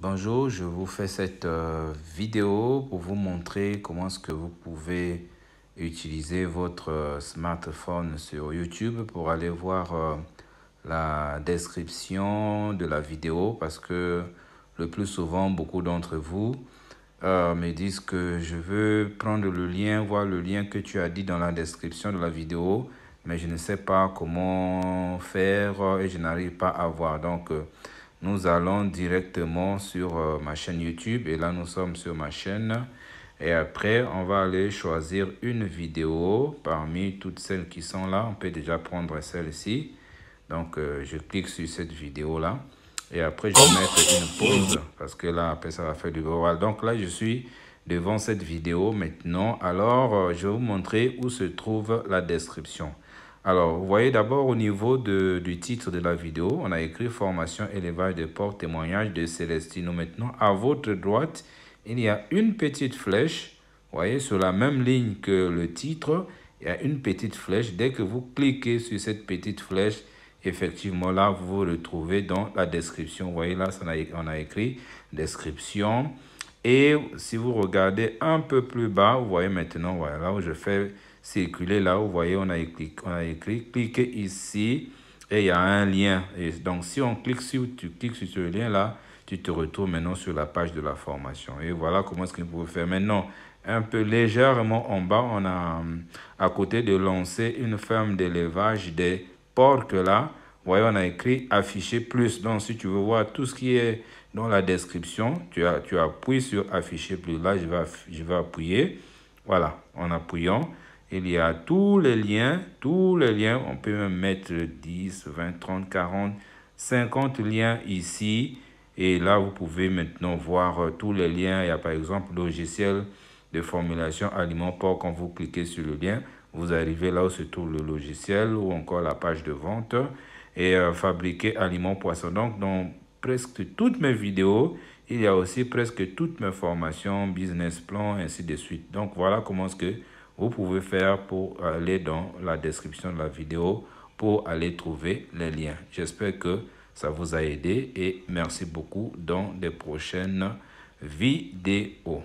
Bonjour, je vous fais cette euh, vidéo pour vous montrer comment est-ce que vous pouvez utiliser votre euh, smartphone sur YouTube pour aller voir euh, la description de la vidéo parce que le plus souvent, beaucoup d'entre vous me disent que je veux prendre le lien, voir le lien que tu as dit dans la description de la vidéo, mais je ne sais pas comment faire et je n'arrive pas à voir. Donc, nous allons directement sur euh, ma chaîne YouTube. Et là, nous sommes sur ma chaîne. Et après, on va aller choisir une vidéo parmi toutes celles qui sont là. On peut déjà prendre celle-ci. Donc, euh, je clique sur cette vidéo-là. Et après, je vais mettre une pause parce que là, après, ça va faire du bruit. Donc là, je suis devant cette vidéo maintenant. Alors, euh, je vais vous montrer où se trouve la description. Alors, vous voyez d'abord au niveau du titre de la vidéo, on a écrit formation élevage de porc témoignage de Célestino. Maintenant, à votre droite, il y a une petite flèche. Vous voyez, sur la même ligne que le titre, il y a une petite flèche. Dès que vous cliquez sur cette petite flèche, effectivement, là, vous vous retrouvez dans la description. Vous voyez, là, on a écrit description. Et si vous regardez un peu plus bas, vous voyez maintenant, voilà, où je fais circuler là. Vous voyez, on a écrit, on a écrit cliquez ici et il y a un lien. donc, si on clique sur, tu cliques sur ce lien là, tu te retrouves maintenant sur la page de la formation. Et voilà comment ce que vous faire. Maintenant, un peu légèrement en bas, on a à côté de lancer une ferme d'élevage des porcs là. voyez, on a écrit afficher plus. Donc, si tu veux voir tout ce qui est dans la description, tu, as, tu appuies sur afficher plus. Là, je vais, je vais appuyer. Voilà, en appuyant. Il y a tous les liens, tous les liens. On peut même mettre 10, 20, 30, 40, 50 liens ici. Et là, vous pouvez maintenant voir euh, tous les liens. Il y a par exemple logiciel de formulation aliment porc. Quand vous cliquez sur le lien, vous arrivez là où se trouve le logiciel ou encore la page de vente et euh, fabriquer aliments Poisson Donc, dans presque toutes mes vidéos, il y a aussi presque toutes mes formations, business plan, ainsi de suite. Donc, voilà comment est-ce que vous pouvez faire pour aller dans la description de la vidéo pour aller trouver les liens. J'espère que ça vous a aidé et merci beaucoup dans des prochaines vidéos.